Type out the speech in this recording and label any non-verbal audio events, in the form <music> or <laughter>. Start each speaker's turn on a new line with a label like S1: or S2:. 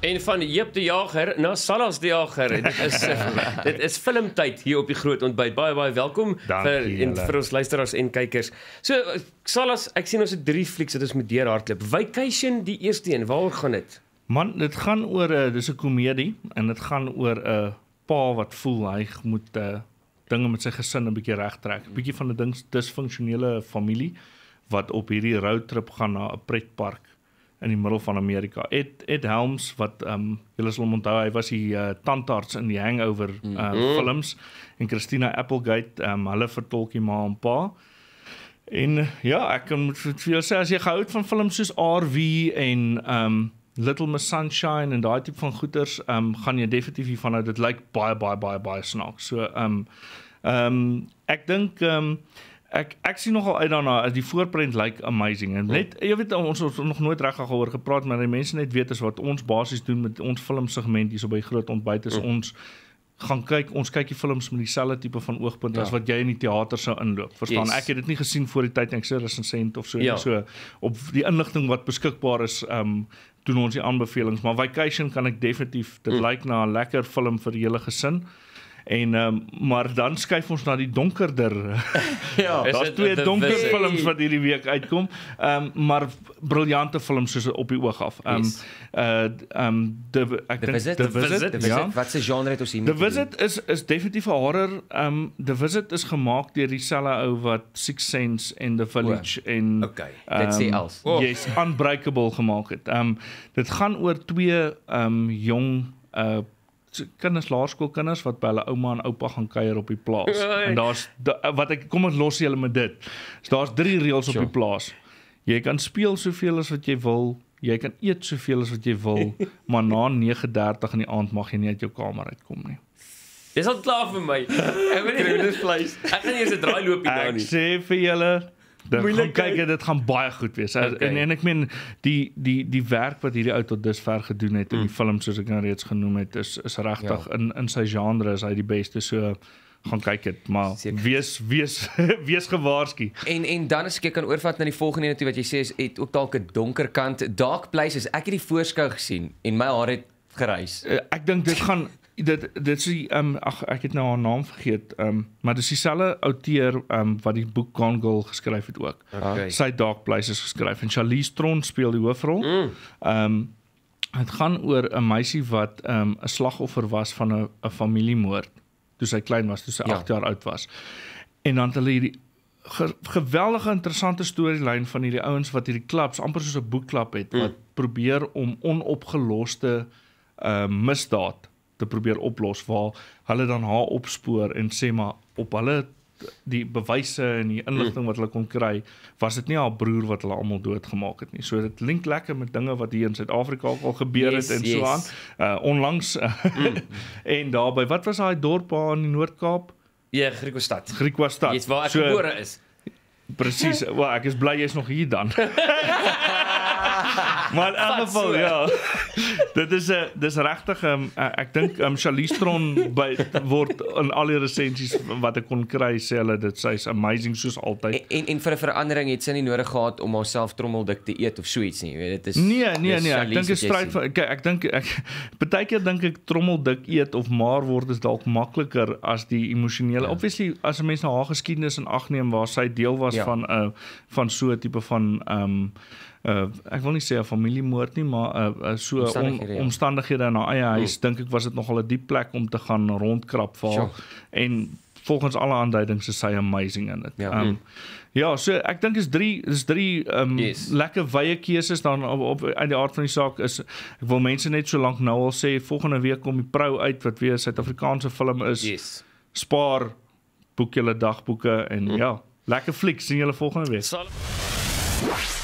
S1: En van Jeep die Jager na Salas die Jager. Dit is <laughs> eh, dit is filmtyd hier op die groot ontbyt. Baie baie welkom Dankie, vir en vir ons luisteraars en kykers. So Salas, ek sien ons het drie flieks wat ons met deur hardloop. Vacation die eerste een. Waaroor gaan dit? Man, dit gaan oor 'n eh, dis 'n komedie en dit gaan oor 'n pa wat voel hy moet uh, dinge met sy gesin 'n bietjie regtrek. 'n Bietjie van 'n dis disfunksionele familie wat op hierdie roadtrip gaan na 'n pretpark in die middel van Amerika. Ed Ed Helms wat ehm um, julle sal onthou, hy was die uh, tandarts in die Hangover uh, mm -hmm. films en Christina Applegate, ehm um, hulle vertolkie ma en pa. En ja, ek kan moet vir julle sê as jy gehou het van films soos RV en ehm um, Little Miss Sunshine en daai tipe van goeters, ehm um, gaan jy definitief hiervan uit. Dit lyk baie baie baie baie snaaks. So ehm um, ehm um, ek dink ehm um, Ek ek sien nogal uit daarna. Die voorprent lyk like amazing en net jy weet ons ons nog nooit regtig oor gepraat maar die mense net weet as wat ons basies doen met ons filmsegment hier so by Groot Ontbyt is mm. ons gaan kyk ons kyk die films met dieselfde tipe van oogpunt ja. as wat jy in die teater sou inloop. Verstaan? Yes. Ek het dit nie gesien voor die tyd en ek sê dis 'n sent of so ja. en so op die inligting wat beskikbaar is um doen ons die aanbevelings maar Vacation kan ek definitief dit mm. lyk like na 'n lekker film vir die hele gesin. En ehm um, maar dan skuif ons na die donkerder. <laughs> ja, daar's twee donker the, the, films wat hierdie week uitkom. Ehm um, maar briljante films soos op die oog af. Ehm um, yes. uh ehm um, the ek dink the visit, visit, visit, visit, yeah. visit wat se genre het ons hier? The Visit doen? is is definitief 'n horror. Ehm um, The Visit is gemaak deur dieselfde ou wat Six Sense en The Village wow. en Okay, let's um, see else. Oh. Yes, Unbreakable gemaak het. Ehm um, dit gaan oor twee ehm um, jong uh kinders laerskoolkinders wat by hulle ouma en oupa gaan kuier op die plaas. <laughs> Oei. En daar's wat ek kom ons los julle met dit. So daar's 3 reëls op die plaas. Jy kan speel soveel as wat jy wil. Jy kan eet soveel as wat jy wil, <laughs> maar na 9:30 in die aand mag jy nie uit jou kamer uitkom nie. Dis al klaar vir my. <laughs> Ek weet nie dis pleis. Ek gaan nie eens 'n draai loopie doen nie. Ek sê vir julle, dan gaan kyk en dit gaan baie goed wees. Okay. En en ek meen die die die werk wat hierdie ou tot dusver gedoen het in die mm. film soos ek nou reeds genoem het is is regtig ja. in in sy genre is hy die beste. So gaan kyk dit maar Seker. wees wees <laughs> wees gewaarsku. En en dan as ek kan oorvat na die volgende een wat jy sê is het ook dalk 'n donker kant, dark places. Ek het die voorskou gesien en my hare het gereis. Eh, ek dink dit gaan dit dit is um ag ek het nou haar naam vergeet um maar dis dieselfde outeur um wat die boek Gone Girl geskryf het ook. Okay. Sy Dark Places geskryf en Charlize Tron speel die hoofrol. Mm. Um dit gaan oor 'n meisie wat um 'n slagoffer was van 'n 'n familiemoord toe sy klein was, toe sy 8 ja. jaar oud was. En dan het hulle hierdie ge geweldige interessante storielyn van hierdie ouens wat hierdie klubs amper soos 'n boekklub het mm. wat probeer om onopgeloste uh misdade te probeer oplos waar hulle dan haar opspoor en sê maar op hulle die bewyse en die inligting wat hulle kon kry was dit nie haar broer wat hulle almal doodgemaak het nie. So dit link lekker met dinge wat hier in Suid-Afrika al gebeur het yes, en yes. so aan. Uh onlangs uh, mm. <laughs> en daarby wat was daai dorp daar in die Noord-Kaap? Ja, Griekwastad. Griekwastad. Dis yes, waar ek so, gebore is. Presies. Wel, ek is bly jy's nog hier dan. <laughs> maar in elk geval ja. Dit is 'n dis regtig um, ehm, ek dink um, ehm, Charlistron by word in al die resensies wat ek kon kry sê hulle dit sy's amazing soos altyd. En en, en vir 'n verandering het sy nie nodig gehad om haarself trommeldik te eet of so iets nie. Jy weet dit is Nee, nee, nee, ek dink dit spruit ek ek dink ek baie keer dink ek trommeldik eet of maar word is dalk makliker as die emosionele. Ja. Obviously as 'n mens na haar geskiedenis in ag neem waar sy deel was ja. van 'n uh, eh, van so 'n tipe van ehm um, uh ek wil nie sê 'n familiemoord nie, maar 'n uh, eh, uh, eh, so omstandighede, om, ja. omstandighede in haar eie huis, oh. dink ek was dit nogal 'n diep plek om te gaan rondkrap vir en volgens alle aanduidings is sy amazing in dit. Ja. Um, ja, so ek dink is drie is drie um yes. lekker wye keuses dan op, op uit die aard van die saak is ek wil mense net so lank nou al sê volgende week kom die prou uit wat weer 'n Suid-Afrikaanse film is. Yes. Spaar boek julle dagboeke en mm. ja, lekker fliek sien julle volgende week. Sal